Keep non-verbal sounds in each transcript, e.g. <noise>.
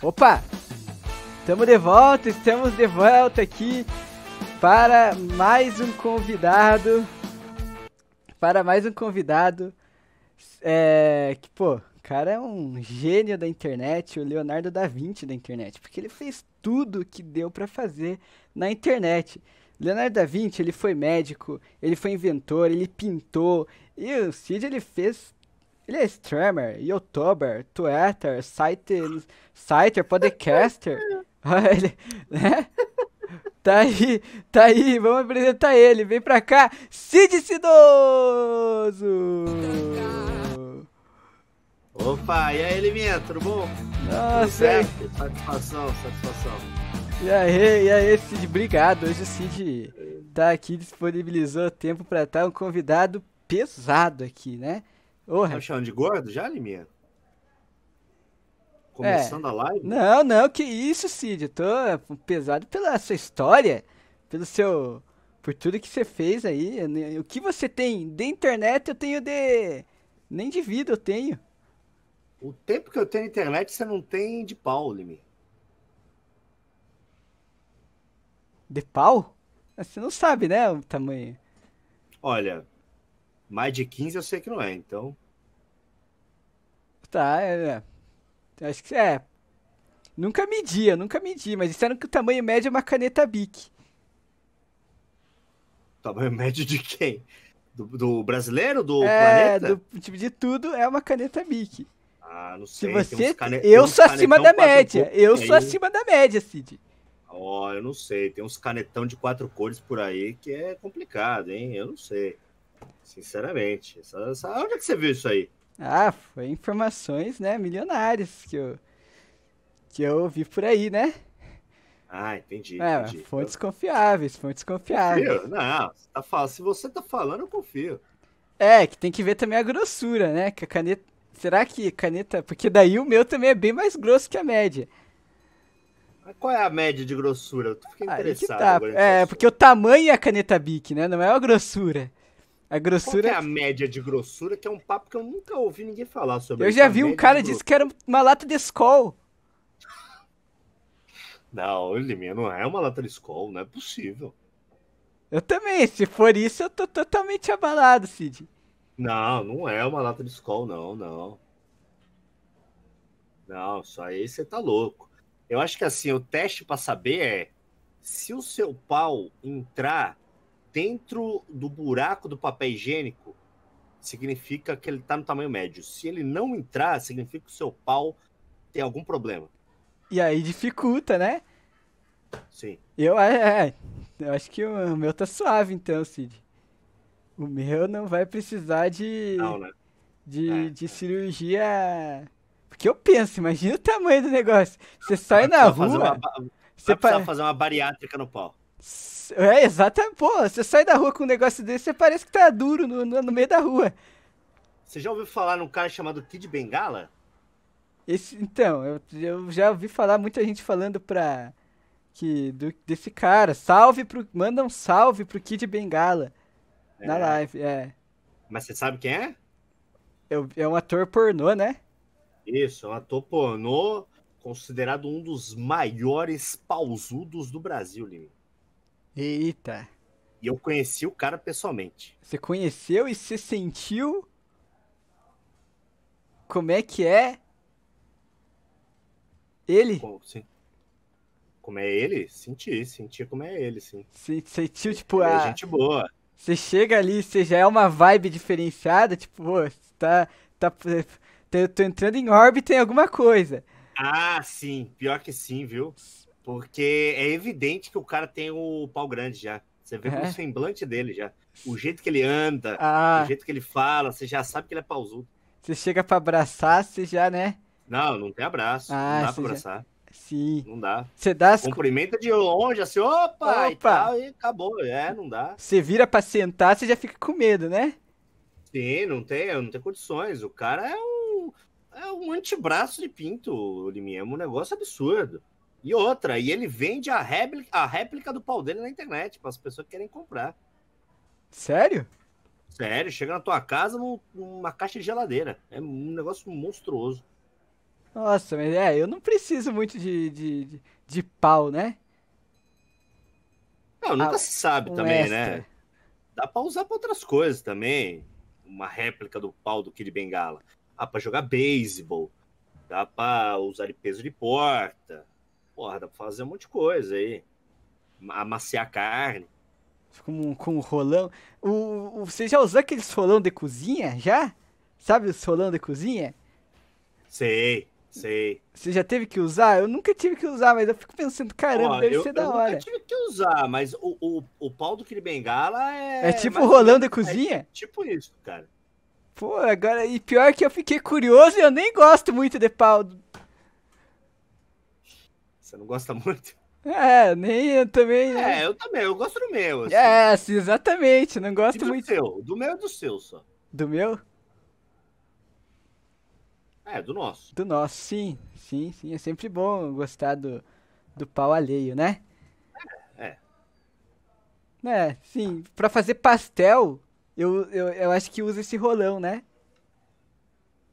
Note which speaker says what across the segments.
Speaker 1: Opa! Estamos de volta, estamos de volta aqui para mais um convidado. Para mais um convidado. É, que, pô, o cara é um gênio da internet, o Leonardo da Vinci da internet, porque ele fez tudo que deu para fazer na internet. Leonardo da Vinci, ele foi médico, ele foi inventor, ele pintou, e o Cid, ele fez ele é streamer, youtuber, twitter, site, site, podcaster. <laughs> ele, né? Tá aí, tá aí, vamos apresentar tá ele. Vem pra cá, Cid Cidoso! Opa,
Speaker 2: e aí, Liminha, tudo bom? Nossa, tudo satisfação, satisfação.
Speaker 1: E aí, e aí, Cid, obrigado. Hoje o Cid tá aqui, disponibilizou tempo pra estar tá um convidado pesado aqui, né? Tá me chamando de gordo já, Liminha? É. Começando é. a live? Não, não, que isso, Cid. Eu tô é, pesado pela sua história, pelo seu. Por tudo que você fez aí. O que você tem de internet eu tenho de. Nem de vida eu tenho. O tempo que eu tenho internet você não tem de pau, Limi. De pau? Você não sabe, né, o tamanho.
Speaker 2: Olha, mais de 15 eu sei que não é, então.
Speaker 1: Tá, é. é. Acho que é. Nunca medi, eu nunca medi, mas disseram que o tamanho médio é uma caneta Bic.
Speaker 2: Tamanho médio de quem? Do, do brasileiro? Do é, planeta?
Speaker 1: Do tipo de tudo é uma caneta Bic. Ah, não sei. Se você... Cane... Eu sou acima da média. Cores. Eu sou acima da média, Cid.
Speaker 2: Ó, oh, eu não sei. Tem uns canetão de quatro cores por aí que é complicado, hein? Eu não sei. Sinceramente. onde é que você viu isso aí?
Speaker 1: Ah, foi informações, né, milionárias que eu, que eu vi por aí, né?
Speaker 2: Ah, entendi. É, entendi. Fontes
Speaker 1: eu... confiáveis, fontes confiáveis. Confio? Não,
Speaker 2: você tá falando, se você tá falando,
Speaker 1: eu confio. É, que tem que ver também a grossura, né? Que a caneta. Será que caneta. Porque daí o meu também é bem mais grosso que a média. Mas qual é a média de grossura? Eu fiquei
Speaker 2: interessado. Tá. É,
Speaker 1: porque o tamanho é a caneta BIC, né? Não é a grossura. A grossura. Qual é,
Speaker 2: é a média de grossura, que é um papo que eu nunca ouvi ninguém falar sobre Eu já vi um cara disse que era uma lata de Skol. Não, Liminha, não é uma lata de Skol, não é possível. Eu também, se for isso, eu tô totalmente
Speaker 1: abalado, Cid.
Speaker 2: Não, não é uma lata de Skol, não, não. Não, só aí você tá louco. Eu acho que assim, o teste para saber é se o seu pau entrar dentro do buraco do papel higiênico, significa que ele está no tamanho médio. Se ele não entrar, significa que o seu pau tem algum problema.
Speaker 1: E aí dificulta, né? Sim. Eu, é, é, é. eu acho que o meu tá suave, então, Cid. O meu não vai precisar de. Não, né? De, é, de cirurgia. Porque eu penso, imagina o tamanho do negócio. Você sai na rua. Uma, você precisa pa... fazer
Speaker 2: uma bariátrica no pau.
Speaker 1: É, exatamente. Pô, você sai da rua com um negócio desse, você parece que tá duro no, no, no meio da rua.
Speaker 2: Você já ouviu falar num cara chamado Kid Bengala?
Speaker 1: Esse, então, eu, eu já ouvi falar muita gente falando pra. Que, do, desse cara. Salve pro. Manda um salve pro Kid Bengala. É. Na live, é. Mas você sabe quem é? é? É um ator pornô, né?
Speaker 2: Isso, é um ator pornô considerado um dos maiores pausudos do Brasil, Lima. Eita. E eu conheci o cara pessoalmente.
Speaker 1: Você conheceu e você sentiu? Como é que é? Ele? Como, sim. como é ele?
Speaker 2: Senti, senti como é ele, sim. Se, sentiu, tipo, a... É ah, gente boa.
Speaker 1: Você chega ali, você já é uma vibe diferenciada, tipo, pô, tá, tá, tô, tô entrando em órbita em alguma coisa.
Speaker 2: Ah, sim, pior que sim, viu? Porque é evidente que o cara tem o pau grande já. Você vê é? o semblante dele já. O jeito que ele anda, ah. o jeito que ele fala, você já sabe que ele é pausudo.
Speaker 1: Você chega para abraçar, você já, né?
Speaker 2: Não, não tem abraço. Ah, não dá pra abraçar. Já... Sim. Não dá.
Speaker 1: Você dá as... Cumprimenta de
Speaker 2: longe, assim, opa, opa. E, tal, e acabou. É, não dá.
Speaker 1: Você vira pra sentar, você já fica com medo, né?
Speaker 2: Sim, não tem, não tem condições. O cara é um, é um antebraço de pinto, Liminha. É um negócio absurdo. E outra, e ele vende a réplica, a réplica do pau dele na internet, para as pessoas que querem comprar. Sério? Sério, chega na tua casa numa caixa de geladeira. É um negócio monstruoso.
Speaker 1: Nossa, mas é, eu não preciso muito de, de, de, de pau, né?
Speaker 2: Não, nunca ah, se sabe um também, extra. né? Dá pra usar pra outras coisas também. Uma réplica do pau do Kid Bengala. Dá pra jogar beisebol. Dá pra usar de peso de porta. Porra, dá pra fazer um monte de coisa aí. Amaciar carne.
Speaker 1: Com, com um rolão. O, o, você já usou aqueles rolão de cozinha? Já? Sabe o rolão de cozinha?
Speaker 2: Sei, sei.
Speaker 1: Você já teve que usar? Eu nunca tive que usar, mas eu fico pensando, caramba, Ó, deve eu, ser da eu hora. Eu tive
Speaker 2: que usar, mas o, o, o pau do Bengala é. É tipo mas, rolão de cozinha? É
Speaker 1: tipo isso, cara. Pô, agora, e pior que eu fiquei curioso e eu nem gosto muito de pau
Speaker 2: você não gosta <laughs> muito?
Speaker 1: É, nem eu também. Né? É, eu também,
Speaker 2: eu gosto do meu. Assim. É, assim,
Speaker 1: exatamente, não gosto e do muito. Do seu,
Speaker 2: do meu e do seu só. Do meu? É, do nosso.
Speaker 1: Do nosso, sim, sim, sim. É sempre bom gostar do, do pau alheio, né? É, é. é sim. Pra fazer pastel, eu, eu, eu acho que usa esse rolão, né?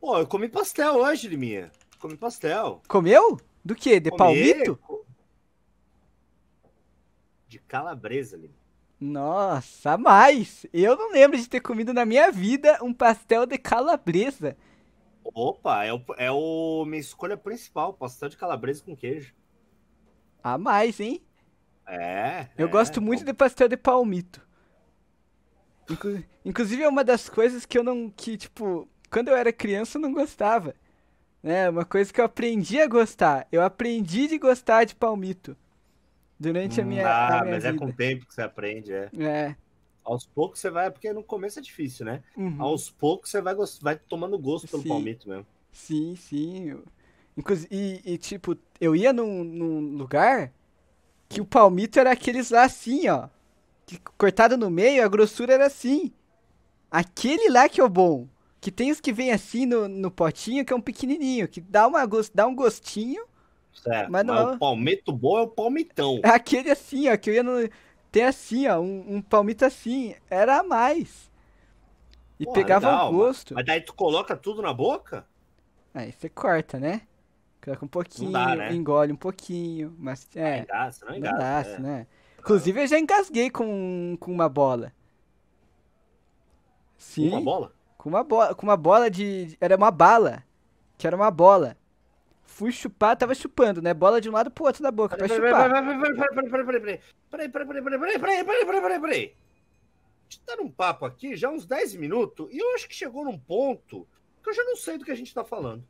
Speaker 1: Pô, eu comi pastel hoje, Liminha. Comi pastel. Comeu? Do que? De comer... palmito? De calabresa, ali Nossa, mais! Eu não lembro de ter comido na minha vida um pastel de calabresa.
Speaker 2: Opa, é o, é o minha escolha principal, pastel de calabresa com queijo.
Speaker 1: A mais, hein? É. Eu é, gosto muito bom. de pastel de palmito. inclusive é uma das coisas que eu não que tipo, quando eu era criança eu não gostava né? Uma coisa que eu aprendi a gostar. Eu aprendi de gostar de palmito
Speaker 2: durante a minha, ah, a minha mas vida. é com o tempo que você aprende, é. É. Aos poucos você vai, porque no começo é difícil, né? Uhum. Aos poucos você vai, vai tomando gosto pelo sim. palmito mesmo. Sim, sim.
Speaker 1: Inclusive, e, e, tipo, eu ia num, num lugar que o palmito era aqueles lá assim, ó. Que cortado no meio, a grossura era assim. Aquele lá que é o bom. Que tem os que vem assim no, no potinho, que é um pequenininho, que dá, uma, dá um gostinho.
Speaker 2: Certo, mas não mas é... o
Speaker 1: palmito bom é o
Speaker 2: palmitão. <laughs>
Speaker 1: Aquele assim, ó, que eu ia no... Tem assim, ó, um, um palmito assim, era a mais.
Speaker 2: E Pô, pegava o gosto. Mas daí tu coloca tudo na boca?
Speaker 1: Aí você corta, né? Coloca um pouquinho, dá, né? engole um pouquinho, mas é... Engaça, não engaça, engaça é. né? Inclusive eu já engasguei com, com uma bola. Sim. Uma bola? com uma bola, com uma bola de era uma bala, que era uma bola. Fui chupar, tava chupando, né? Bola de um lado pro outro da boca para chupar. peraí, peraí, peraí, peraí, peraí, peraí, peraí, peraí, peraí. A gente tá num papo aqui
Speaker 2: já uns 10 minutos e eu acho que chegou num ponto que eu já não sei do que a gente tá falando.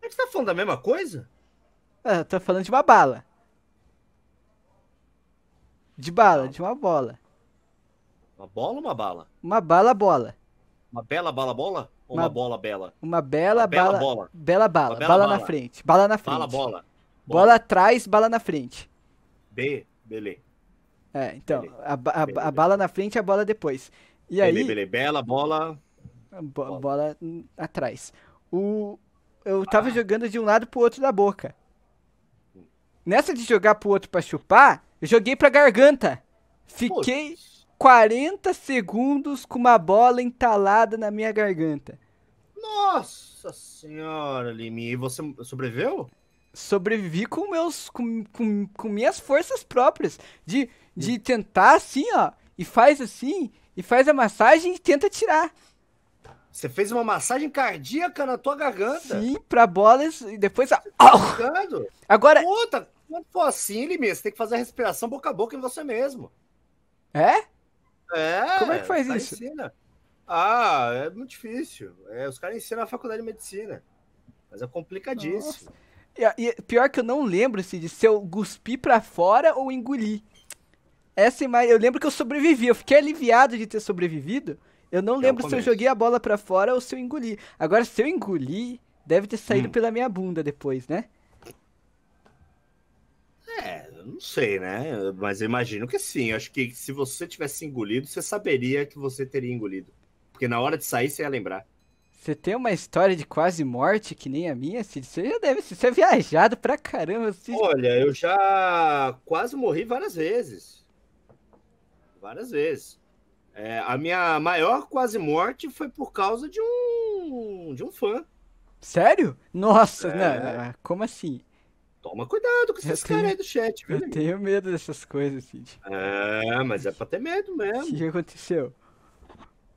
Speaker 2: A gente tá falando da mesma coisa?
Speaker 1: Ah, eu tô falando de uma bala. De bala, de uma bola.
Speaker 2: Uma bola ou uma bala?
Speaker 1: Uma bala bola.
Speaker 2: Uma bela bala bola? Ou uma, uma bola bela?
Speaker 1: Uma bela, uma bela bala. Bola. Bela bala. bela bala, na frente. Bala na frente. Bala bola. Bola, bola atrás, bala na frente. B, belê. É, então, belê. A, a, belê. a, bala na frente e a bola depois. E belê, aí. Belê.
Speaker 2: Bela bola.
Speaker 1: Bo bola atrás. O, eu ah. tava ah. jogando de um lado pro outro da boca. Nessa de jogar pro outro pra chupar, eu joguei pra garganta. Fiquei. Poxa. 40 segundos com uma bola entalada na minha garganta.
Speaker 2: Nossa
Speaker 1: senhora, Limi, e você sobreviveu? Sobrevivi com meus. com, com, com minhas forças próprias. De, de tentar assim, ó. E faz assim, e faz a massagem e tenta tirar. Você fez uma massagem cardíaca na tua garganta. Sim, pra bolas e depois. Você tá oh! Agora. Puta,
Speaker 2: quando for assim, Limi, você tem que fazer a respiração boca a boca em você mesmo. É? É, Como é que faz tá isso? Ensina. Ah, é muito difícil. É, os caras ensinam na faculdade de medicina.
Speaker 1: Mas é complicadíssimo. E, e, é pior que eu não lembro se eu cuspi pra fora ou engoli. Essa imagem, eu lembro que eu sobrevivi. Eu fiquei aliviado de ter sobrevivido. Eu não é lembro se eu joguei a bola pra fora ou se eu engoli. Agora, se eu engoli, deve ter saído hum. pela minha bunda depois, né?
Speaker 2: não sei, né? Mas imagino que sim. acho que se você tivesse engolido,
Speaker 1: você saberia que você teria engolido.
Speaker 2: Porque na hora de sair, você ia lembrar.
Speaker 1: Você tem uma história de quase morte que nem a minha, Cid? Você já deve ser é viajado pra caramba, Cid. Olha, eu
Speaker 2: já quase morri várias vezes. Várias vezes. É, a minha maior quase morte foi por causa de um, de um fã.
Speaker 1: Sério? Nossa, é... não, ah, como assim? Toma cuidado com esses caras aí do chat, viu? Eu amigo? tenho medo dessas coisas, Cid.
Speaker 2: É, ah, mas é pra ter medo mesmo. O que
Speaker 1: aconteceu?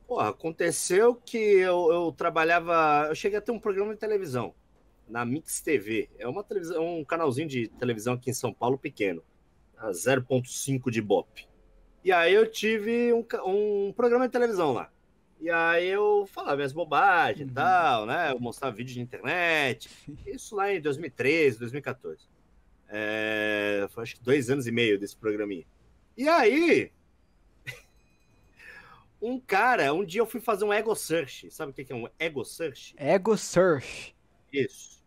Speaker 2: Porra, aconteceu que eu, eu trabalhava. Eu cheguei a ter um programa de televisão na Mix TV. É uma televisão, é um canalzinho de televisão aqui em São Paulo pequeno, a 0.5 de Bop. E aí eu tive um, um programa de televisão lá. E aí eu falava minhas bobagens e uhum. tal, né? Eu mostrava vídeos de internet. <laughs> Isso lá em 2013, 2014. É, foi acho que dois anos e meio desse programinha. E aí, <laughs> um cara, um dia eu fui fazer um ego search. Sabe o que é um ego search?
Speaker 1: Ego search. Isso.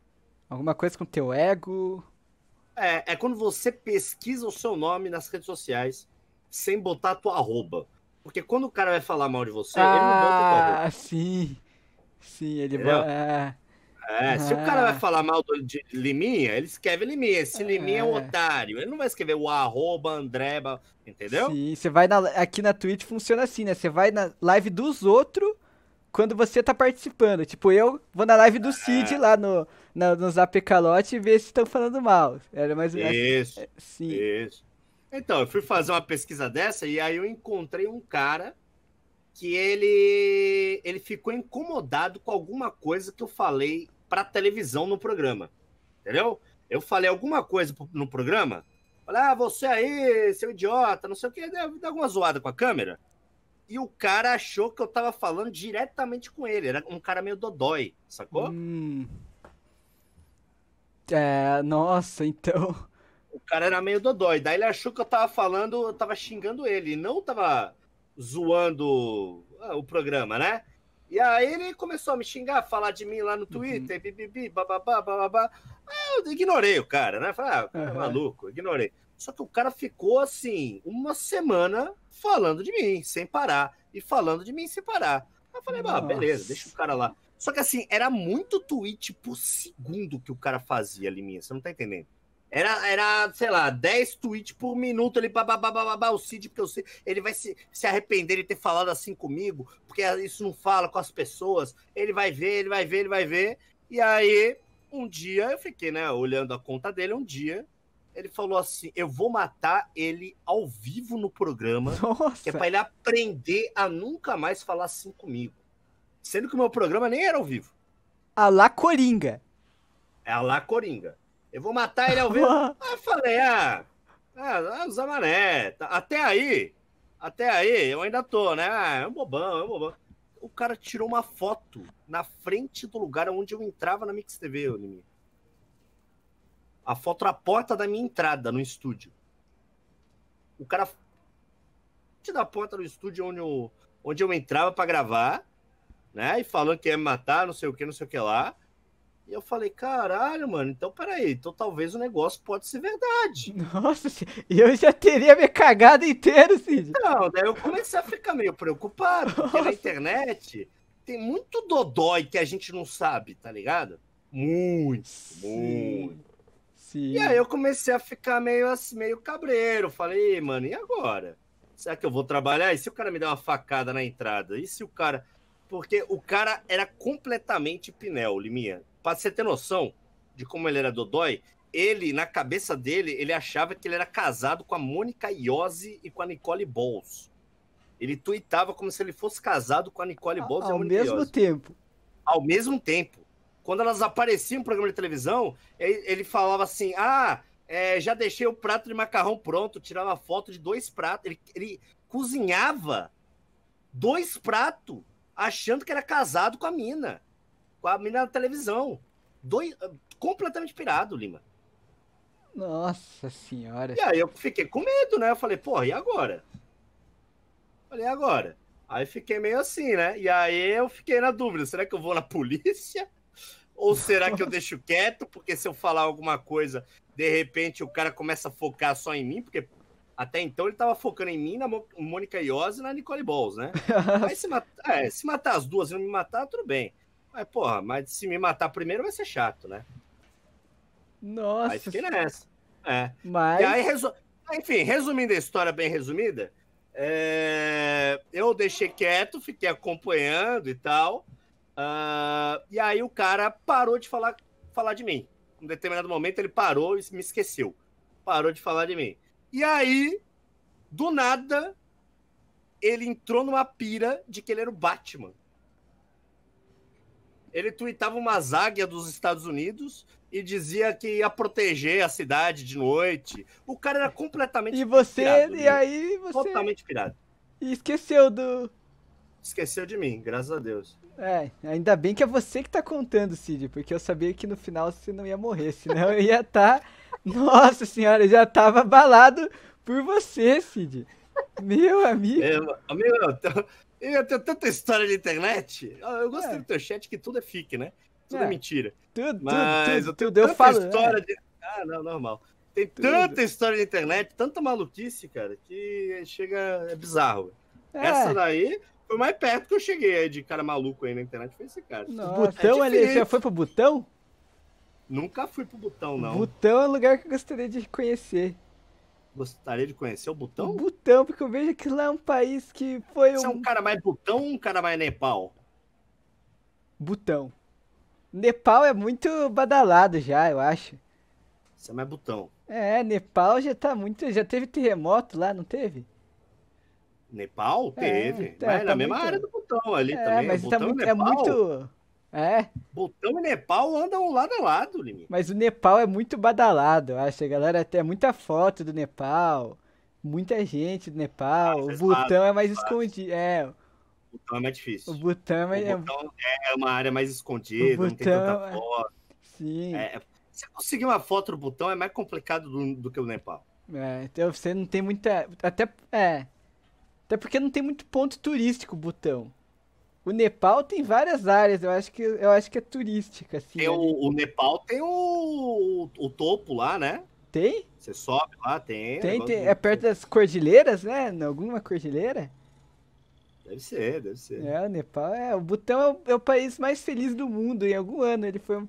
Speaker 1: Alguma coisa com teu ego.
Speaker 2: É, é quando você pesquisa o seu nome nas redes sociais sem botar a tua arroba. Porque quando o cara vai falar mal de você, ah, ele não bota o Ah,
Speaker 1: sim. Sim, ele bota.
Speaker 2: É, é ah. se o cara ah. vai falar mal de Liminha, ele escreve Liminha. Esse é. Liminha é, é um otário. Ele não vai escrever o arroba, Andreba, entendeu?
Speaker 1: Sim, você vai na, aqui na Twitch, funciona assim, né? Você vai na live dos outros quando você tá participando. Tipo, eu vou na live do ah. Cid lá no, na, no Zap Calote e ver se estão falando mal. Era mais assim. Isso. É, sim. Isso.
Speaker 2: Então, eu fui fazer uma pesquisa dessa e aí eu encontrei um cara que ele ele ficou incomodado com alguma coisa que eu falei para televisão no programa. Entendeu? Eu falei alguma coisa no programa, falei: "Ah, você aí, seu idiota, não sei o quê, deu alguma zoada com a câmera". E o cara achou que eu tava falando diretamente com ele, era um cara meio dodói,
Speaker 1: sacou? Hum. É, nossa, então.
Speaker 2: O cara era meio dodói. Daí ele achou que eu tava falando, eu tava xingando ele, não tava zoando é, o programa, né? E aí ele começou a me xingar, falar de mim lá no uhum. Twitter, uhum. bibibi, bababá, bababá. Eu ignorei o cara, né? Falei, ah, uhum. maluco, ignorei. Só que o cara ficou assim, uma semana falando de mim, sem parar. E falando de mim sem parar.
Speaker 1: Aí eu falei, ah, beleza,
Speaker 2: deixa o cara lá. Só que assim, era muito tweet por segundo que o cara fazia ali minha, você não tá entendendo. Era, era, sei lá, 10 tweets por minuto ali, babá, o Cid, porque eu sei, ele vai se, se arrepender de ter falado assim comigo, porque isso não fala com as pessoas. Ele vai ver, ele vai ver, ele vai ver. E aí, um dia, eu fiquei, né, olhando a conta dele, um dia, ele falou assim: eu vou matar ele ao vivo no programa, <laughs> Nossa. que é pra ele aprender a nunca mais falar assim comigo. Sendo que o meu programa nem era ao vivo.
Speaker 1: A La Coringa.
Speaker 2: É a La Coringa. Eu vou matar ele ao <laughs> vivo. aí ah, eu falei, ah, ah, os ah, Mané, tá, até aí, até aí, eu ainda tô, né? Ah, é um bobão, é um bobão. O cara tirou uma foto na frente do lugar onde eu entrava na Mix TV, Olimi. A foto na porta da minha entrada no estúdio. O cara da porta do estúdio onde eu, onde eu entrava para gravar, né? E falando que ia me matar, não sei o que, não sei o que lá. E eu falei, caralho, mano, então peraí, então talvez o negócio pode ser verdade. <laughs> Nossa, eu já teria me cagado inteiro, Cid. Não, daí eu comecei a ficar meio preocupado, porque Nossa. na internet tem muito dodói que a gente não sabe, tá ligado? Muito, Sim. muito. Sim. E aí eu comecei a ficar meio assim, meio cabreiro. Falei, mano, e agora? Será que eu vou trabalhar? E se o cara me der uma facada na entrada? E se o cara. Porque o cara era completamente pinel, Liminha. Para você ter noção de como ele era dodói, ele, na cabeça dele, ele achava que ele era casado com a Mônica Iose e com a Nicole Balls. Ele tuitava como se ele fosse casado com a Nicole Balls Ao e a Mônica mesmo Iose. tempo. Ao mesmo tempo. Quando elas apareciam no programa de televisão, ele falava assim: Ah, é, já deixei o prato de macarrão pronto, tirava foto de dois pratos. Ele, ele cozinhava dois pratos, achando que era casado com a mina com a menina na televisão. Dois, ah, completamente pirado, Lima.
Speaker 1: Nossa senhora. E aí
Speaker 2: eu fiquei com medo, né? Eu falei, porra, e agora? Falei, e agora? Aí fiquei meio assim, né? E aí eu fiquei na dúvida, será que eu vou na polícia? Ou será que eu deixo quieto? Porque se eu falar alguma coisa, de repente o cara começa a focar só em mim, porque até então ele tava focando em mim, na Mônica Iose e na Nicole Balls, né? <laughs> se, é, se matar as duas e não me matar, tudo bem. Mas, porra, mas se me matar primeiro vai ser chato, né?
Speaker 1: Nossa. Aí fiquei nessa. É. Mas... E aí, resu...
Speaker 2: Enfim, resumindo a história bem resumida, é... eu deixei quieto, fiquei acompanhando e tal. Uh... E aí o cara parou de falar, falar de mim. Em um determinado momento ele parou e me esqueceu. Parou de falar de mim. E aí, do nada, ele entrou numa pira de que ele era o Batman ele tuitava uma águia dos Estados Unidos e dizia que ia proteger a cidade de noite. O cara era completamente E você, pirado, e né? aí você... Totalmente pirado. E esqueceu do... Esqueceu de mim, graças a Deus.
Speaker 1: É, ainda bem que é você que tá contando, Cid, porque eu sabia que no final você não ia morrer, senão eu ia estar... Tá... <laughs> Nossa senhora, eu já tava abalado por você, Cid. Meu amigo. É,
Speaker 2: amigo, eu tenho tanta história de internet. Eu gostei é. do teu chat que tudo é fique, né? Tudo é, é mentira. Tudo, Mas tudo, tudo, eu tenho tanta eu história é. de... Ah, não, normal. Tem tudo. tanta história de internet, tanta maluquice, cara, que chega... É bizarro. É. Essa daí foi mais perto que eu cheguei de cara maluco aí na internet. Foi esse cara. Nossa, botão, é ele já foi
Speaker 1: pro Botão? Nunca fui pro Botão, não. Botão é o lugar que eu gostaria de conhecer. Gostaria de conhecer o Butão? O Butão, porque eu vejo que lá é um país que
Speaker 2: foi Você é um... é um cara mais Butão ou um cara mais Nepal?
Speaker 1: Butão. Nepal é muito badalado já, eu acho.
Speaker 2: Você é mais Butão.
Speaker 1: É, Nepal já tá muito... Já teve terremoto lá, não teve?
Speaker 2: Nepal? É, teve. Então, é, mas tá na mesma muito... área do Butão ali é, também. Mas o tá Butão tá muito, Nepal... é muito é
Speaker 1: é. Botão e Nepal andam lado a lado, Limi. Mas o Nepal é muito badalado, eu acho. A galera tem muita foto do Nepal, muita gente do Nepal. Ah, o Butão é mais faz. escondido. É. O Butão
Speaker 2: é mais difícil. O Butão é... Butão é uma área mais escondida, Butão... não tem tanta é- foto. Sim. É, você conseguir uma foto do Butão é mais complicado do, do que o
Speaker 1: Nepal. É, então você não tem muita. Até. É. Até porque não tem muito ponto turístico, Butão. O Nepal tem várias áreas, eu acho que, eu acho que é turística, assim. Tem né? o, o,
Speaker 2: Nepal tem o, o topo lá, né? Tem? Você sobe lá, tem. Tem, tem. É
Speaker 1: perto das cordilheiras, né? Em alguma cordilheira?
Speaker 2: Deve ser, deve
Speaker 1: ser. É, o Nepal é. O Butão é o, é o, país mais feliz do mundo em algum ano. Ele foi.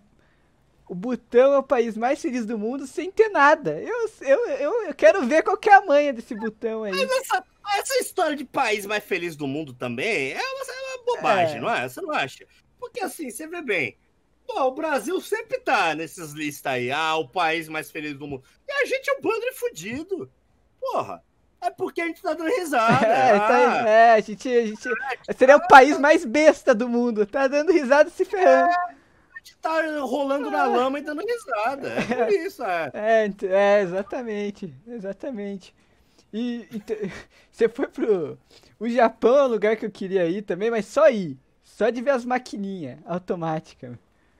Speaker 1: O Butão é o país mais feliz do mundo sem ter nada. Eu, eu, eu, eu quero ver qual que é a manha desse Butão aí. Mas
Speaker 2: essa, essa história de país mais feliz do mundo também é uma
Speaker 1: bobagem, é. não é?
Speaker 2: Você não acha? Porque assim, você vê bem. Pô, o Brasil sempre tá nessas listas aí. Ah, o país mais feliz do mundo. E a gente é um bando de fudido. Porra. É porque a gente tá dando risada. <laughs> É, tá, ah.
Speaker 1: é a gente. A gente é, seria o país mais besta do mundo. Tá dando risada e se ferrando. É, a gente tá rolando na ah. lama e
Speaker 2: dando risada. É por <laughs>
Speaker 1: isso, é. É, é, exatamente. Exatamente. E <laughs> você foi pro, o Japão é um lugar que eu queria ir também, mas só ir. Só de ver as maquininhas automáticas.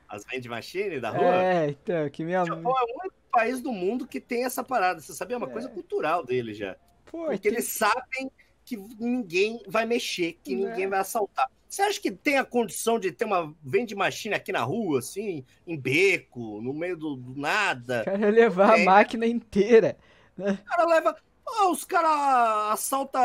Speaker 2: As vending machine da rua? É,
Speaker 1: então, que minha... O Japão
Speaker 2: é o único país do mundo que tem essa parada. Você sabe? É uma é. coisa cultural dele já. Pô, Porque que... eles sabem que ninguém vai mexer, que né. ninguém vai assaltar. Você acha que tem a condição de ter uma vending machine aqui na rua, assim, em beco, no meio do, do nada? O cara levar é. a
Speaker 1: máquina inteira.
Speaker 2: Né? O cara leva ah, os caras assaltam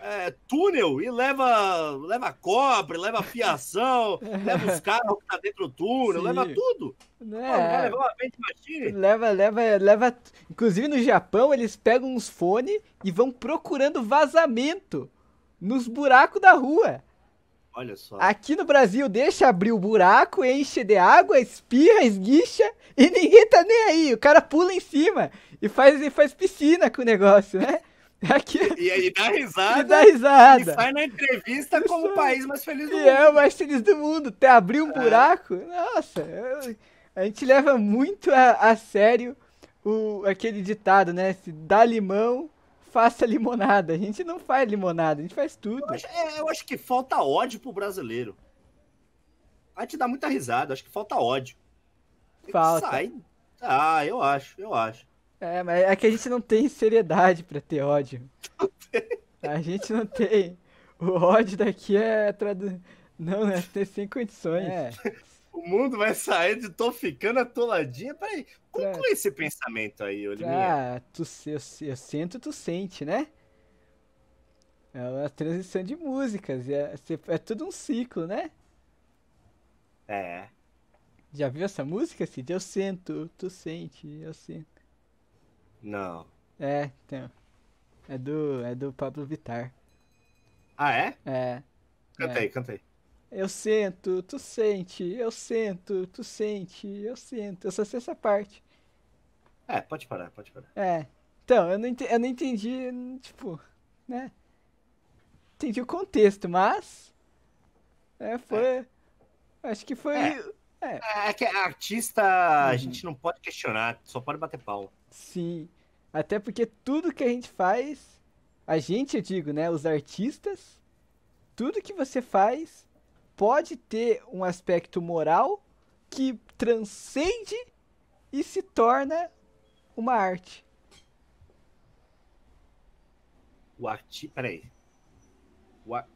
Speaker 2: é, túnel e leva, leva cobre, leva fiação, <laughs> é. leva os carros que tá dentro
Speaker 1: do túnel, Sim. leva tudo. Né, é. Pô, uma Leva, leva, leva. Inclusive no Japão eles pegam uns fones e vão procurando vazamento nos buracos da rua. Olha só. Aqui no Brasil, deixa abrir o buraco, enche de água, espirra, esguicha e ninguém tá nem aí. O cara pula em cima e faz, e faz piscina com o negócio, né? <laughs> Aqui... E aí dá risada. E dá risada. E sai
Speaker 2: na entrevista
Speaker 1: como o país mais feliz do e mundo. é o mais feliz do mundo. Até abrir um é. buraco. Nossa, a gente leva muito a, a sério o, aquele ditado, né? Se dá limão, faça limonada. A gente não faz limonada, a gente faz tudo. Eu acho, é, eu acho que falta ódio pro brasileiro. Vai te dar muita risada,
Speaker 2: acho que falta ódio.
Speaker 1: falta. Sai.
Speaker 2: Ah, eu acho, eu acho.
Speaker 1: É, mas é que a gente não tem seriedade para ter ódio. <laughs> a gente não tem. O ódio daqui é tradu... Não, né? Tem sem condições. É.
Speaker 2: O mundo vai sair de tô ficando atoladinha. Peraí, conclui é. esse pensamento aí, Olivia.
Speaker 1: Ah, tu, eu, eu sinto e tu sente, né? É uma transição de músicas. É, é tudo um ciclo, né? É. Já viu essa música, Cid? Eu sinto, tu sente, eu sinto. Não. É, então. É do, é do Pablo Vittar. Ah, é? É. Canta é. aí, canta aí. Eu sento, tu sente, eu sento, tu sente, eu sento. Eu só sei essa parte.
Speaker 2: É, pode parar, pode parar.
Speaker 1: É. Então, eu não entendi, eu não entendi tipo, né? Entendi o contexto, mas. É, foi. É. Acho que foi. É.
Speaker 2: É. é, que
Speaker 1: artista uhum. a gente não
Speaker 2: pode questionar, só pode bater pau.
Speaker 1: Sim. Até porque tudo que a gente faz, a gente, eu digo, né? Os artistas, tudo que você faz pode ter um aspecto moral que transcende e se torna uma arte.
Speaker 2: O arti... Peraí. O, ar...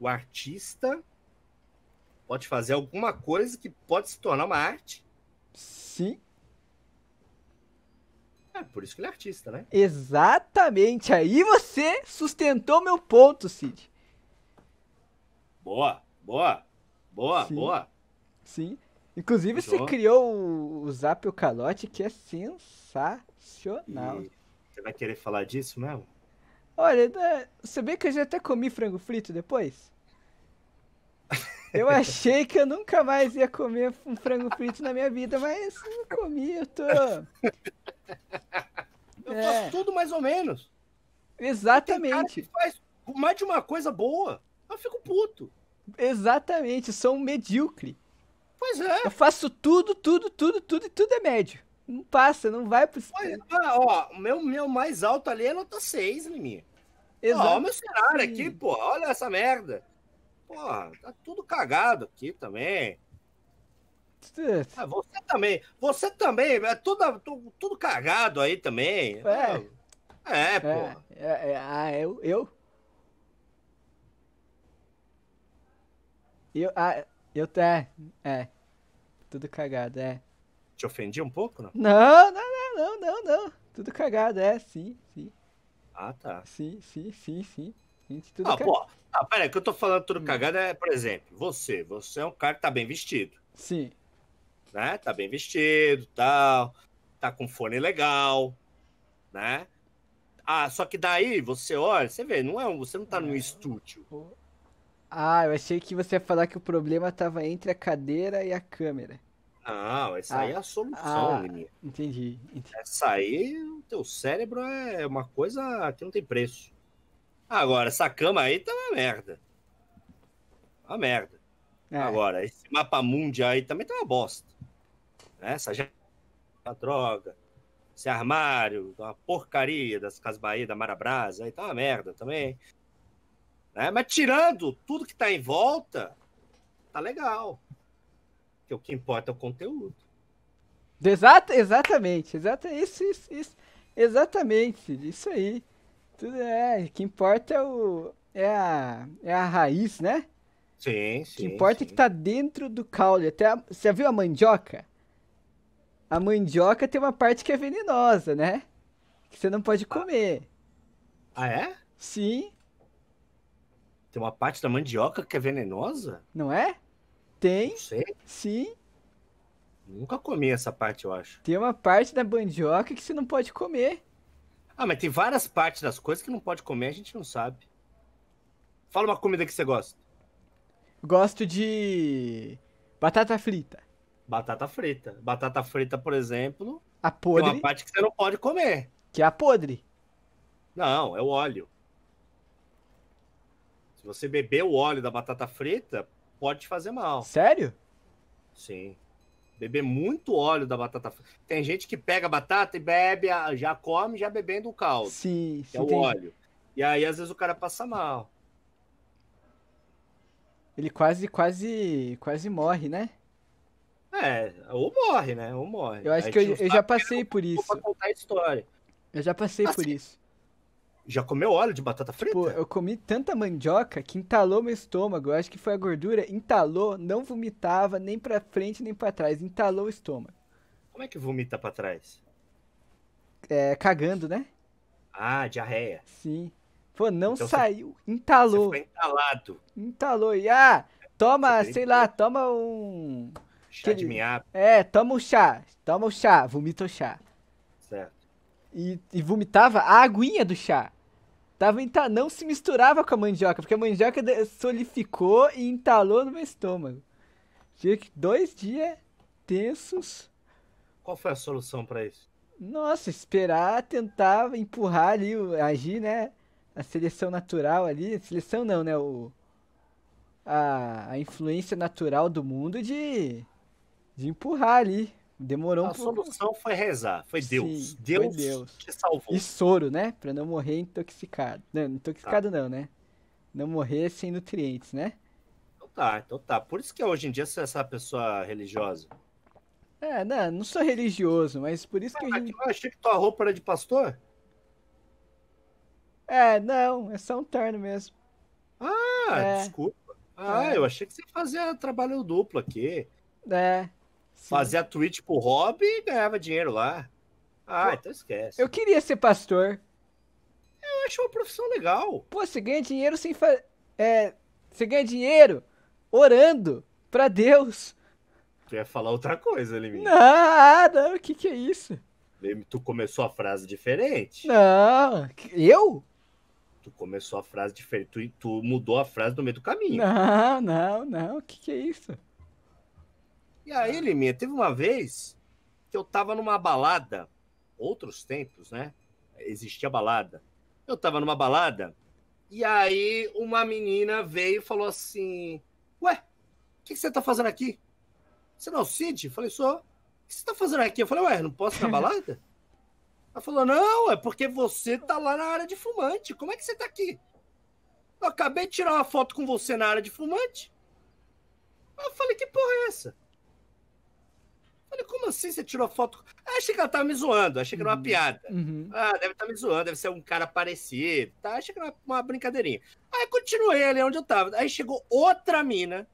Speaker 2: o artista pode fazer alguma coisa que pode se tornar uma arte?
Speaker 1: Sim.
Speaker 2: É por isso que ele é artista, né?
Speaker 1: Exatamente. Aí você sustentou meu ponto, Cid.
Speaker 2: Boa. Boa, boa, Sim. boa.
Speaker 1: Sim. Inclusive, você criou o, o Zap e o Calote, que é sensacional. E
Speaker 2: você vai querer falar disso mesmo?
Speaker 1: Olha, você é, bem que eu já até comi frango frito depois. Eu <laughs> achei que eu nunca mais ia comer um frango frito na minha vida, mas não comi, eu tô. Eu é. faço tudo mais ou menos. Exatamente. faz mais de uma coisa boa. Eu fico puto. Exatamente, sou um medíocre. Pois é. Eu faço tudo, tudo, tudo, tudo e tudo é médio. Não passa, não vai pro. Pois, ó, o meu, meu mais alto ali é nota 6, Liminha. Exato. Ó, o meu cenário
Speaker 2: aqui, pô, olha essa merda. Porra, tá tudo cagado aqui também. Ah, você também, você também, é tudo, tudo, tudo cagado aí também. É.
Speaker 1: É, é pô. É, é, é, ah, eu, eu, Eu, ah, eu, é, é. Tudo cagado, é. Te ofendi um pouco, não? Não, não, não, não, não. Tudo cagado, é, sim, sim. Ah, tá. Sim, sim, sim, sim. Gente,
Speaker 2: tudo ah, cag... pô. Ah, peraí, que eu tô falando tudo hum. cagado é, por exemplo, você. Você é um cara que tá bem vestido. Sim. Né? Tá bem vestido, tal. Tá com fone legal, né? Ah, só que daí você olha, você vê, não é um, você não tá é. num estúdio.
Speaker 1: Ah, eu achei que você ia falar que o problema estava entre a cadeira e a câmera.
Speaker 2: Não, essa ah, aí é a solução, ah, menino. Entendi, entendi. Essa aí, o teu cérebro é uma coisa que não tem preço. Agora, essa cama aí tá uma merda. Tá uma merda. É. Agora, esse mapa mundi aí também tá uma bosta. Né? Essa já tá droga. Esse armário, uma porcaria das Casas da Marabrasa, aí tá uma merda também. Né? Mas tirando tudo que está em volta, tá legal. Porque o que importa é o
Speaker 1: conteúdo. Exato, exatamente, exata, isso, isso, isso, exatamente, isso aí. Tudo é, o que importa é, o, é, a, é a raiz, né?
Speaker 2: Sim, sim. O que importa
Speaker 1: sim. é que tá dentro do caule. Até a, você viu a mandioca? A mandioca tem uma parte que é venenosa, né? Que você não pode ah. comer. Ah, é? Sim.
Speaker 2: Tem uma parte da mandioca que é venenosa?
Speaker 1: Não é? Tem. Não sei. Sim. Nunca comi essa parte, eu acho. Tem uma parte da mandioca que você não
Speaker 2: pode comer. Ah, mas tem várias partes das coisas que não pode comer, a gente não sabe. Fala uma comida que você gosta.
Speaker 1: Gosto de batata frita.
Speaker 2: Batata frita. Batata frita, por exemplo. A podre. Tem uma parte que você não pode
Speaker 1: comer. Que é a podre.
Speaker 2: Não, é o óleo você beber o óleo da batata frita, pode te fazer mal. Sério? Sim. Beber muito óleo da batata frita. Tem gente que pega a batata e bebe, já come, já bebendo o caldo. Sim,
Speaker 1: sim. É o óleo.
Speaker 2: E aí, às vezes, o cara passa mal.
Speaker 1: Ele quase, quase, quase morre, né?
Speaker 2: É, ou morre, né? Ou morre. Eu acho que eu, eu já né? passei por isso. Pra contar a história.
Speaker 1: Eu já passei assim, por isso. Já comeu óleo de batata frita? Pô, eu comi tanta mandioca que entalou meu estômago. Eu acho que foi a gordura. Entalou, não vomitava nem pra frente nem pra trás. Entalou o estômago.
Speaker 2: Como é que vomita pra trás?
Speaker 1: É, cagando, né?
Speaker 2: Ah, diarreia.
Speaker 1: Sim. Pô, não então saiu. Você, entalou. Você foi
Speaker 2: entalado.
Speaker 1: Entalou. E ah, toma, sei que... lá, toma um. Chá de minhapa. É, toma o um chá. Toma o um chá. Vomita o chá. Certo. E, e vomitava a aguinha do chá. Tava em não se misturava com a mandioca, porque a mandioca solidificou e entalou no meu estômago. Tinha que dois dias tensos.
Speaker 2: Qual foi a solução para isso?
Speaker 1: Nossa, esperar, tentar empurrar ali, agir, né? A seleção natural ali, seleção não, né? O, a, a influência natural do mundo de, de empurrar ali Demorou A um
Speaker 2: solução foi rezar, foi Deus. Sim, Deus, foi Deus te salvou.
Speaker 1: E soro, né? Pra não morrer intoxicado. Não, intoxicado tá. não, né? Não morrer sem nutrientes, né?
Speaker 2: Então tá, então tá. Por isso que hoje em dia você é essa pessoa
Speaker 1: religiosa. É, não, não sou religioso, mas por isso ah, que. Hoje... Eu achei que tua roupa era de pastor? É, não, é só um terno mesmo. Ah, é. desculpa.
Speaker 2: Ah, é. eu achei que você fazia trabalho duplo aqui. É. Fazia tweet pro hobby e ganhava dinheiro lá. Ah, Pô, então esquece.
Speaker 1: Eu queria ser pastor. Eu acho uma profissão legal. Pô, você ganha dinheiro sem fazer. É, você ganha dinheiro orando pra Deus.
Speaker 2: Tu ia falar outra coisa, Liminha.
Speaker 1: Não, não, o que que é isso?
Speaker 2: Tu começou a frase diferente.
Speaker 1: Não, eu?
Speaker 2: Tu começou a frase diferente, tu, tu mudou a frase no meio do caminho. Não,
Speaker 1: não, não, o que que é isso?
Speaker 2: E aí, é. Liminha, teve uma vez que eu tava numa balada, outros tempos, né? Existia balada. Eu tava numa balada, e aí uma menina veio e falou assim: Ué, o que, que, você tá fazendo aqui? Você não é o Cid? Eu falei, só O que você tá fazendo aqui? Eu falei, ué, não posso ir na balada? <laughs> Ela falou, não, é porque você tá lá na área de fumante. Como é que você tá aqui? Eu acabei de tirar uma foto com você na área de fumante. Eu falei, que porra é essa? Ele, como assim você tirou foto? Eu achei que ela tava me zoando, achei que era uma uhum. piada. Uhum. Ah, deve estar tá me zoando, deve ser um cara parecido, tá? Achei que era uma, uma brincadeirinha. Aí continuei ali onde eu tava. Aí chegou outra mina,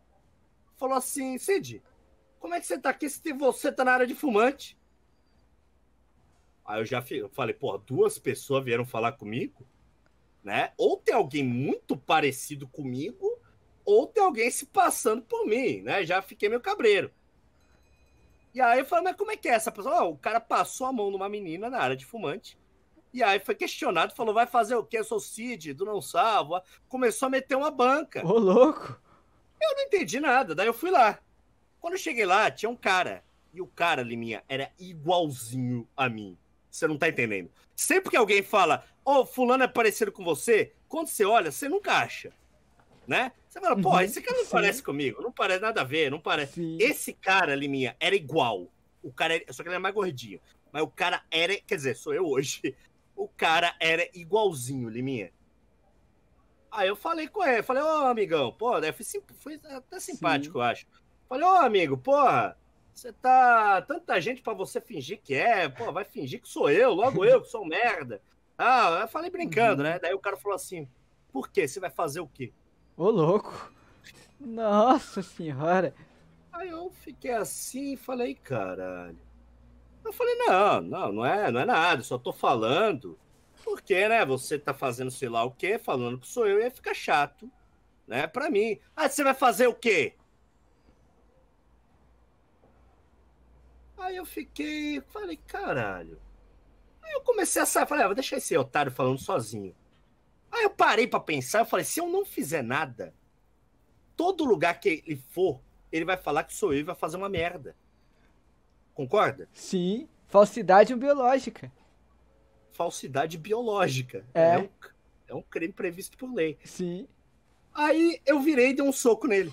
Speaker 2: falou assim: Cid, como é que você tá aqui se você tá na área de fumante? Aí eu já falei, pô, duas pessoas vieram falar comigo, né? Ou tem alguém muito parecido comigo, ou tem alguém se passando por mim, né? Já fiquei meio cabreiro. E aí eu falei, mas como é que é essa pessoa? Oh, o cara passou a mão numa menina na área de fumante. E aí foi questionado, falou, vai fazer o quê? Eu sou Cid, do Não Salvo. Começou a meter uma banca. Ô, louco! Eu não entendi nada, daí eu fui lá. Quando eu cheguei lá, tinha um cara. E o cara, Liminha, era igualzinho a mim. Você não tá entendendo. Sempre que alguém fala, ô, oh, fulano é parecido com você, quando você olha, você nunca acha, né? Você fala, pô, uhum. esse cara não sim. parece comigo, não parece nada a ver, não parece. Sim. Esse cara, Liminha, era igual. O cara era, só que ele era mais gordinho. Mas o cara era, quer dizer, sou eu hoje. <laughs> O cara era igualzinho, Liminha. Aí eu falei com ele, falei, ô oh, amigão, pô, né, foi, foi até simpático, eu acho. Falei, ô oh, amigo, porra, você tá. Tanta gente para você fingir que é, pô, vai fingir que sou eu, logo eu que sou um merda. Ah, eu falei brincando, uhum. né? Daí o cara falou assim: por quê? Você vai fazer o
Speaker 1: quê? Ô, louco! Nossa senhora!
Speaker 2: Aí eu fiquei assim e falei,
Speaker 1: caralho.
Speaker 2: Eu falei, não, não, não é, não é nada, só tô falando. Porque, né, você tá fazendo sei lá o quê, falando que sou eu, ia ficar chato, né, pra mim. Ah, você vai fazer o quê? Aí eu fiquei, falei, caralho. Aí eu comecei a sair, falei, ah, vou deixar esse otário falando sozinho. Aí eu parei para pensar, eu falei, se eu não fizer nada, todo lugar que ele for, ele vai falar que sou eu e vai fazer uma merda.
Speaker 1: Concorda? Sim. Falsidade biológica.
Speaker 2: Falsidade biológica. É. É um, é um crime previsto por lei. Sim. Aí eu virei e dei um soco nele.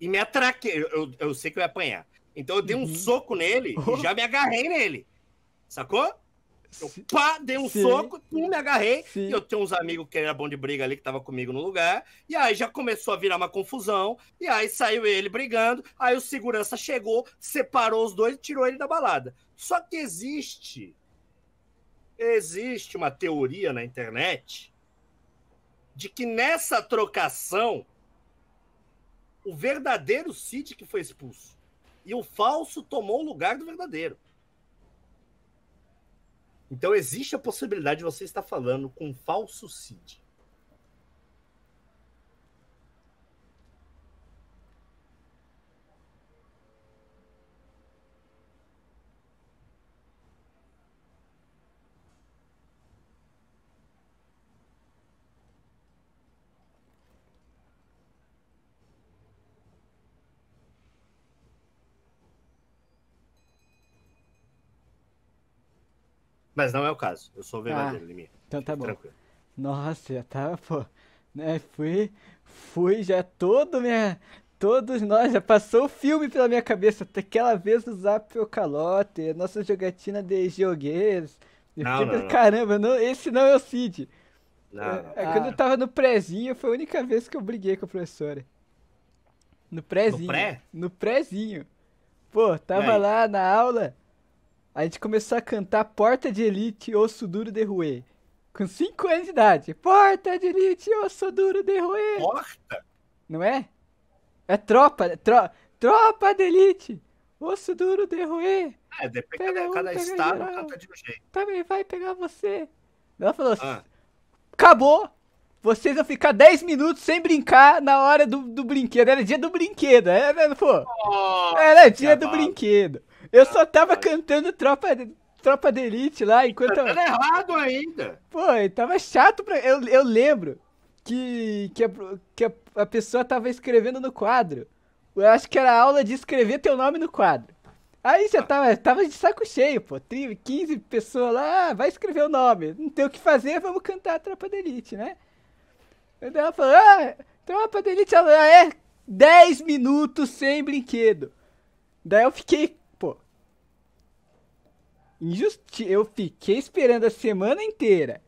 Speaker 2: E me atraquei. Eu, eu sei que eu ia apanhar. Então eu dei um uhum. soco nele oh. e <laughs> já me agarrei nele. Sacou? Eu pá, dei um Sim. soco, pum, me agarrei. Sim. E eu tinha uns amigos que era bom de briga ali, que tava comigo no lugar. E aí já começou a virar uma confusão. E aí saiu ele brigando. Aí o segurança chegou, separou os dois e tirou ele da balada. Só que existe. Existe uma teoria na internet de que nessa trocação o verdadeiro Cid que foi expulso e o falso tomou o lugar do verdadeiro. Então existe a possibilidade de você estar falando com um falso CID. Mas não é o caso. Eu sou verdadeiro, ah, Liminha. Então tá bom. Tranquilo.
Speaker 1: Nossa, já tá, pô. Né, fui, fui já todo minha, todos nós, já passou o filme pela minha cabeça. Aquela vez o Zap o Calote, nossa jogatina de jogueiros. Não, fiquei, não, Caramba, não, esse não é o Cid. Não, é, é Quando eu ah. tava no prézinho, foi a única vez que eu briguei com a professora. No prézinho. No pré? No prézinho. Pô, tava lá na aula, a gente começou a cantar Porta de Elite, Osso Duro de Com 5 anos de idade. Porta de Elite, Osso Duro de Porta? Não é? É tropa, é tro, tropa de Elite, Osso Duro de É, depende, de cada, um, cada estado geral. canta de um jeito. Também vai pegar você. Ela falou ah. assim, acabou, vocês vão ficar 10 minutos sem brincar na hora do, do brinquedo. Era dia do brinquedo. Era, é, né, pô, oh, era dia do brinquedo. Eu só tava cantando tropa, tropa de elite lá enquanto. Tá errado ainda! Pô, tava chato pra. Eu, eu lembro que, que, a, que a, a pessoa tava escrevendo no quadro. Eu acho que era aula de escrever teu nome no quadro. Aí já ah. tava, tava de saco cheio, pô. 15 pessoas lá, ah, vai escrever o nome. Não tem o que fazer, vamos cantar a Tropa da Elite, né? Então ela falou, ah, Tropa da Elite, ela ah, é 10 minutos sem brinquedo. Daí eu fiquei Injusti eu fiquei esperando a semana inteira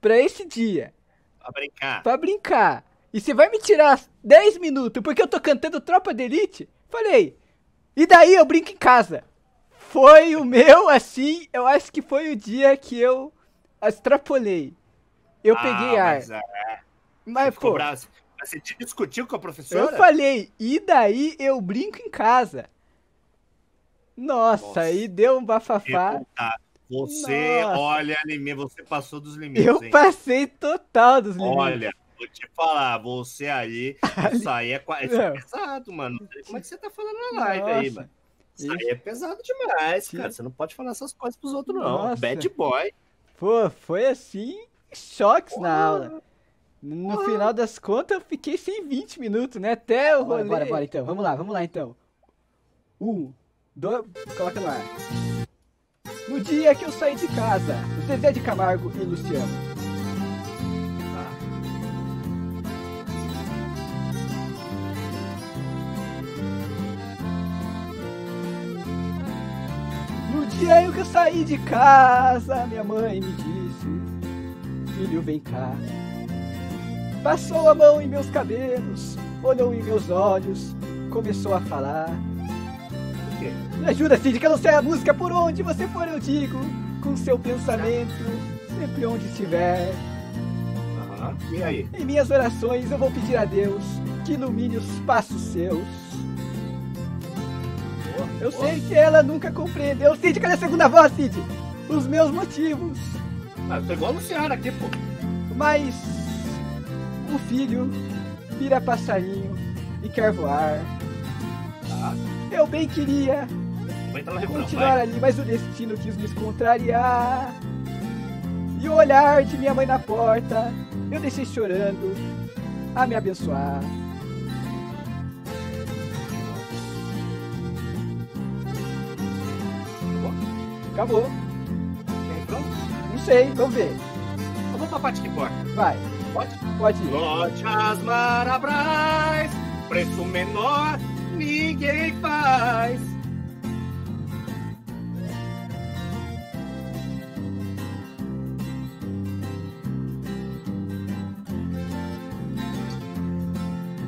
Speaker 1: pra esse dia. Pra
Speaker 2: brincar. Pra
Speaker 1: brincar. E você vai me tirar 10 minutos porque eu tô cantando Tropa de Elite? Falei. E daí eu brinco em casa. Foi o meu, assim, eu acho que foi o dia que eu extrapolei. Eu ah, peguei ar. Mas,
Speaker 2: é. mas pô. Bravo. Você discutiu com a professora? Eu falei,
Speaker 1: e daí eu brinco em casa. Nossa, aí deu um bafafá.
Speaker 2: Revoltado. Você, Nossa. olha, anime, você passou dos limites. Eu hein? passei
Speaker 1: total dos limites. Olha,
Speaker 2: vou te falar, você aí, <laughs> isso aí é, quase é pesado, mano.
Speaker 1: Como é que você tá falando
Speaker 2: na live Nossa. aí, mano? Isso aí é pesado demais, Sim. cara. Você não pode falar essas coisas pros outros, não. Nossa. Bad boy.
Speaker 1: Pô, foi assim, choques Porra. na aula. No Porra. final das contas, eu fiquei sem 20 minutos, né? Até o rolê. Bora, bora, bora, então. Vamos lá, vamos lá, então. Um, do... Coloca no ar. No dia que eu saí de casa, Zezé de Camargo e Luciano. No dia em que eu saí de casa, minha mãe me disse: Filho, vem cá. Passou a mão em meus cabelos, olhou em meus olhos, começou a falar. Cid! Me ajuda, Cid, que eu não sei a música por onde você for, eu digo. Com seu pensamento, sempre onde estiver.
Speaker 2: Aham, uhum. e aí?
Speaker 1: Em minhas orações eu vou pedir a Deus que ilumine os passos seus. eu sei que ela nunca compreendeu. Cid, cadê a segunda voz, Cid? Os meus motivos.
Speaker 2: Ah, eu tô igual a Luciana aqui, pô.
Speaker 1: Mas o filho vira passarinho e quer voar. Eu bem queria continuar ali, mas o destino quis me contrariar. E o olhar de minha mãe na porta, eu deixei chorando a me abençoar. Acabou. Não sei, vamos ver. Então vamos pra parte que importa. Vai. Pode? Pode ir.
Speaker 2: Lojas Marabras, preço menor quem
Speaker 1: faz.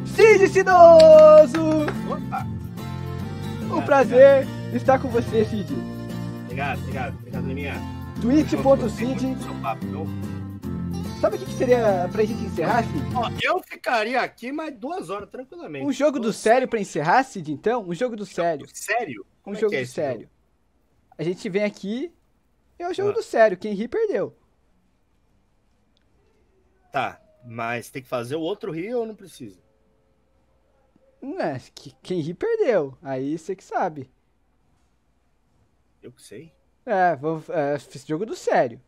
Speaker 1: Cid Sidoso! Opa! Um prazer obrigado. estar com você, Cid. Obrigado, obrigado, obrigado, Leminha. twitch.cid. Sabe o que, que seria pra gente encerrar, Cid?
Speaker 2: Ó, eu ficaria aqui mais duas horas, tranquilamente. Um jogo
Speaker 1: do sério pra encerrar, Cid, então? Um jogo do sério. Sério? Um é jogo é do sério. Jogo? A gente vem aqui é o jogo ah. do sério. Quem ri, perdeu.
Speaker 2: Tá, mas tem que fazer o outro rir ou não precisa?
Speaker 1: É, que, quem ri, perdeu. Aí você que sabe. Eu que sei. É, vou, é, jogo do sério.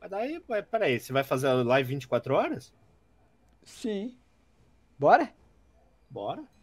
Speaker 2: Mas daí, é, peraí, você vai fazer a live 24 horas?
Speaker 1: Sim. Bora?
Speaker 2: Bora.